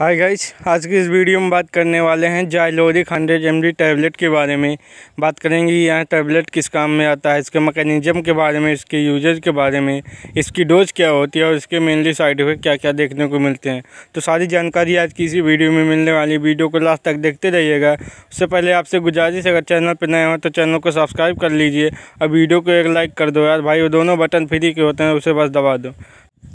hi guys आज की इस वीडियो में बात करने वाले हैं जायलोरिक हंड्रेड एम टैबलेट के बारे में बात करेंगे यह टैबलेट किस काम में आता है इसके मैकेनिज्म के बारे में इसके यूजर्स के बारे में इसकी डोज क्या होती है और इसके मेनली साइड इफेक्ट क्या क्या देखने को मिलते हैं तो सारी जानकारी आज की इसी वीडियो में मिलने वाली वीडियो को लास्ट तक देखते रहिएगा उससे पहले आपसे गुजारिश अगर चैनल पर नए हो तो चैनल को सब्सक्राइब कर लीजिए और वीडियो को एक लाइक कर दो यार भाई वो दोनों बटन फ्री के होते हैं उसे बस दबा दो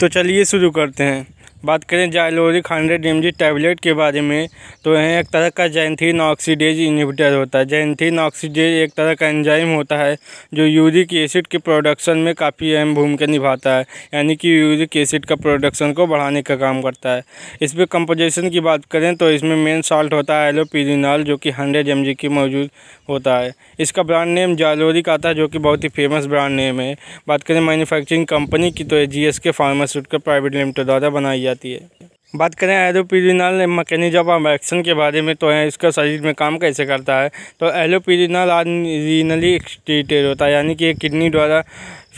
तो चलिए शुरू करते हैं बात करें जायलोरिक हंड्रेड एम टैबलेट के बारे में तो यह एक तरह का जैंथिन ऑक्सीडेज इनहिबिटर होता है जैंथिन ऑक्सीडेज एक तरह का एंजाइम होता है जो यूरिक एसिड के प्रोडक्शन में काफ़ी अहम भूमिका निभाता है यानी कि यूरिक एसिड का प्रोडक्शन को बढ़ाने का काम करता है इसमें कंपोजिशन की बात करें तो इसमें मेन साल्ट होता है एलोपीरिनॉल जो कि हंड्रेड एम की मौजूद होता है इसका ब्रांड नेम जालोरिक आता है जो कि बहुत ही फेमस ब्रांड नेम है बात करें मैन्युफैक्चरिंग कंपनी की तो G S K pharmaceutical private limited द्वारा बनाई जाती है बात करें एलोपीरिनल मकैनिजम ऑफ एक्शन के बारे में तो है इसका शरीर में काम कैसे करता है तो एलोपीरिनल आर रीनली एक्सटेटेड होता है यानी कि किडनी द्वारा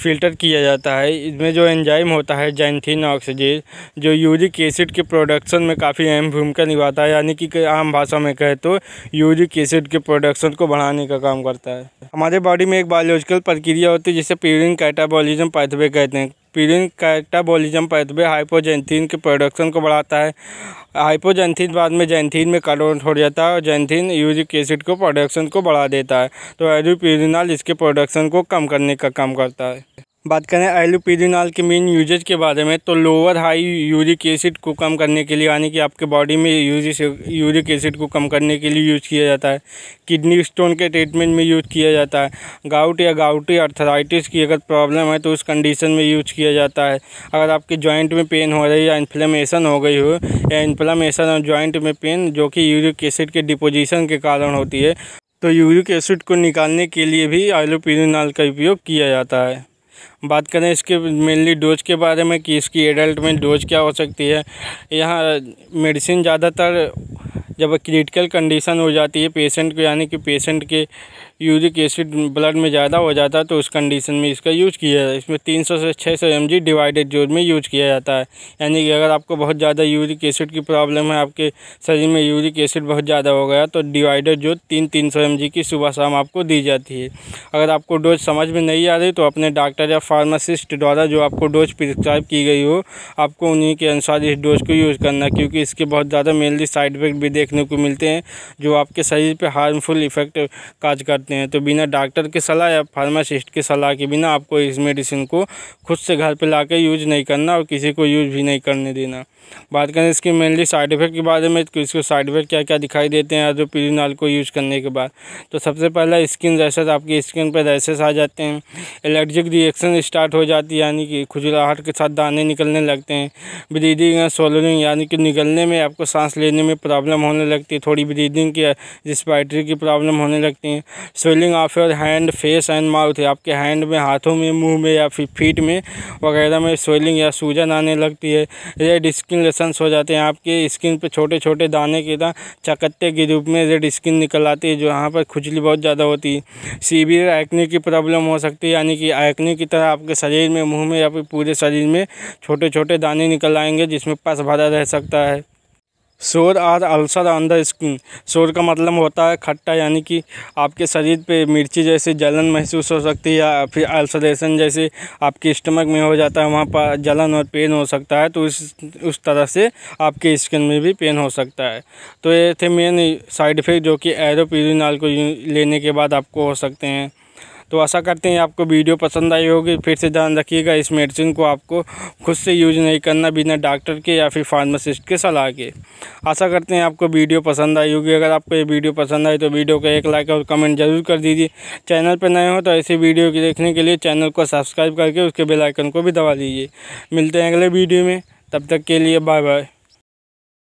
फ़िल्टर किया जाता है इसमें जो एंजाइम होता है जैनथिन ऑक्सीजेज जो यूरिक एसिड के प्रोडक्शन में काफ़ी अहम भूमिका निभाता है यानी कि आम भाषा में कहे तो यूरिक एसिड के प्रोडक्शन को बढ़ाने का काम करता है हमारे बॉडी में एक बायोलॉजिकल प्रक्रिया होती है जिसे प्यूरिन कैटाबॉलिज्म पैथवे कहते हैं पीरिन कैटाबॉलिज्म पैथवे हाइपोजेंथिन के प्रोडक्शन को बढ़ाता है हाइपोजेंथिन बाद में जैंथिन में कन्वर्ट हो जाता है और जैंथिन यूरिक एसिड को प्रोडक्शन को बढ़ा देता है तो एडोप्यूरिनॉल इसके प्रोडक्शन को कम करने का काम करता है बात करें एलोपीडिनॉल के मेन यूजेज के बारे में तो लोअर हाई यूरिक एसिड को कम करने के लिए यानी कि आपके बॉडी में यूरिक यूरिक एसिड को कम करने के लिए यूज किया जाता है किडनी स्टोन के ट्रीटमेंट में यूज किया जाता है गाउट या गाउटी अर्थराइटिस की अगर प्रॉब्लम है तो उस कंडीशन में यूज किया जाता है अगर आपके जॉइंट में पेन हो रही है या इन्फ्लेमेशन हो गई हो या इन्फ्लामेशन और जॉइंट में पेन जो कि यूरिक एसिड के डिपोजिशन के कारण होती है तो यूरिक एसिड को निकालने के लिए भी एलोपीडिनॉल का उपयोग किया जाता है बात करें इसके मेनली डोज के बारे में कि इसकी एडल्ट में डोज क्या हो सकती है यहाँ मेडिसिन ज़्यादातर जब क्रिटिकल कंडीशन हो जाती है पेशेंट को यानी कि पेशेंट के यूरिक एसिड ब्लड में ज़्यादा हो जाता है तो उस कंडीशन में इसका यूज किया जाता है इसमें 300 से 600 सौ एम डिवाइडेड जोज में यूज किया जाता है यानी कि अगर आपको बहुत ज़्यादा यूरिक एसिड की प्रॉब्लम है आपके शरीर में यूरिक एसिड बहुत ज़्यादा हो गया तो डिवाइडेड जोज तीन तीन सौ एम की सुबह शाम आपको दी जाती है अगर आपको डोज समझ में नहीं आ रही तो अपने डॉक्टर या फार्मासिस्ट द्वारा जो आपको डोज प्रिस्क्राइब की गई हो आपको उन्हीं के अनुसार इस डोज को यूज़ करना क्योंकि इसके बहुत ज़्यादा मेनली साइड इफेक्ट भी देखने को मिलते हैं जो आपके शरीर पर हार्मफुल इफेक्ट काज करते हैं सकते हैं तो बिना डॉक्टर के सलाह या फार्मासिस्ट के सलाह के बिना आपको इस मेडिसिन को खुद से घर पर ला यूज नहीं करना और किसी को यूज भी नहीं करने देना बात करें इसके मेनली साइड इफ़ेक्ट के बारे में तो इसको साइड इफ़ेक्ट क्या क्या दिखाई देते हैं एजोपिरिनाल को यूज करने के बाद तो सबसे पहला स्किन रैसेस आपकी स्किन पर रैसेस आ जाते हैं एलर्जिक रिएक्शन स्टार्ट हो जाती है यानी कि खुजलाहट के साथ दाने निकलने लगते हैं ब्रीदिंग या सोलरिंग यानी कि निकलने में आपको सांस लेने में प्रॉब्लम होने लगती है थोड़ी ब्रीदिंग की रिस्पायट्री की प्रॉब्लम होने लगती है swelling of your hand face and mouth आपके हैंड में हाथों में मुंह में या फिर फीट में वगैरह में स्वेलिंग या सूजन आने लगती है रेड स्किन लेसन्स हो जाते हैं आपके स्किन पे छोटे छोटे दाने के तरह चकत्ते के रूप में रेड स्किन निकल आती है जो यहाँ पर खुजली बहुत ज़्यादा होती है सीवियर एक्ने की प्रॉब्लम हो सकती है यानी कि एक्ने की तरह आपके शरीर में मुँह में या फिर पूरे शरीर में छोटे छोटे दाने निकल आएंगे जिसमें पस भरा रह सकता है शोर और अल्सर ऑन द स्किन शोर का मतलब होता है खट्टा यानी कि आपके शरीर पे मिर्ची जैसे जलन महसूस हो सकती है या फिर अल्सरेशन जैसे आपके स्टमक में हो जाता है वहाँ पर जलन और पेन हो सकता है तो उस उस तरह से आपके स्किन में भी पेन हो सकता है तो ये थे मेन साइड इफ़ेक्ट जो कि एरोपिरिनाल को लेने के बाद आपको हो सकते हैं तो आशा करते हैं आपको वीडियो पसंद आई होगी फिर से ध्यान रखिएगा इस मेडिसिन को आपको खुद से यूज नहीं करना बिना डॉक्टर के या फिर फार्मासिस्ट के सलाह के आशा करते हैं आपको वीडियो पसंद आई होगी अगर आपको ये वीडियो पसंद आई तो वीडियो को एक लाइक और कमेंट जरूर कर दीजिए चैनल पर नए हो तो ऐसी वीडियो देखने के लिए चैनल को सब्सक्राइब करके उसके बेलाइकन को भी दबा दीजिए मिलते हैं अगले वीडियो में तब तक के लिए बाय बाय